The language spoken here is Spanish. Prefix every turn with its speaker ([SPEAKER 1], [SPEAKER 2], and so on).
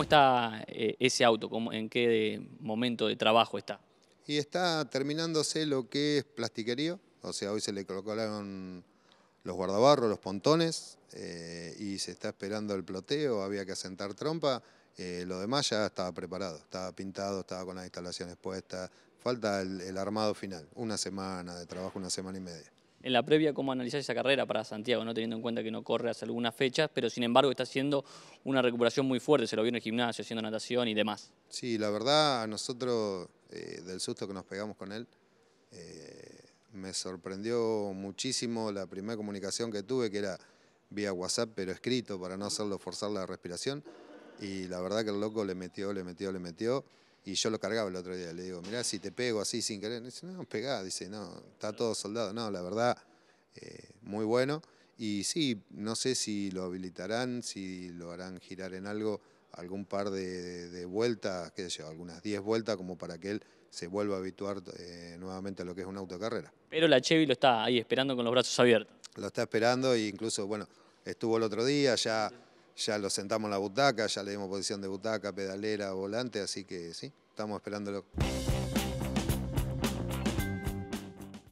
[SPEAKER 1] ¿Cómo está eh, ese auto? ¿En qué eh, momento de trabajo está?
[SPEAKER 2] Y está terminándose lo que es plastiquerío, o sea, hoy se le colocaron los guardabarros, los pontones, eh, y se está esperando el ploteo, había que asentar trompa, lo demás ya estaba preparado, estaba pintado, estaba con las instalaciones puestas, falta el armado final, una semana de trabajo, una semana y media
[SPEAKER 1] en la previa cómo analizás esa carrera para Santiago, no teniendo en cuenta que no corre hace algunas fechas, pero sin embargo está haciendo una recuperación muy fuerte, se lo vio en el gimnasio, haciendo natación y demás.
[SPEAKER 2] Sí, la verdad, a nosotros, eh, del susto que nos pegamos con él, eh, me sorprendió muchísimo la primera comunicación que tuve, que era vía WhatsApp, pero escrito, para no hacerlo forzar la respiración, y la verdad que el loco le metió, le metió, le metió. Y yo lo cargaba el otro día, le digo, mirá, si te pego así sin querer, dice, no, pegá, dice, no, está todo soldado. No, la verdad, eh, muy bueno. Y sí, no sé si lo habilitarán, si lo harán girar en algo, algún par de, vueltas, qué sé yo, algunas 10 vueltas como para que él se vuelva a habituar eh, nuevamente a lo que es una autocarrera.
[SPEAKER 1] Pero la Chevy lo está ahí esperando con los brazos abiertos.
[SPEAKER 2] Lo está esperando e incluso, bueno, estuvo el otro día, ya ya lo sentamos en la butaca, ya le dimos posición de butaca, pedalera, volante, así que sí, estamos esperándolo.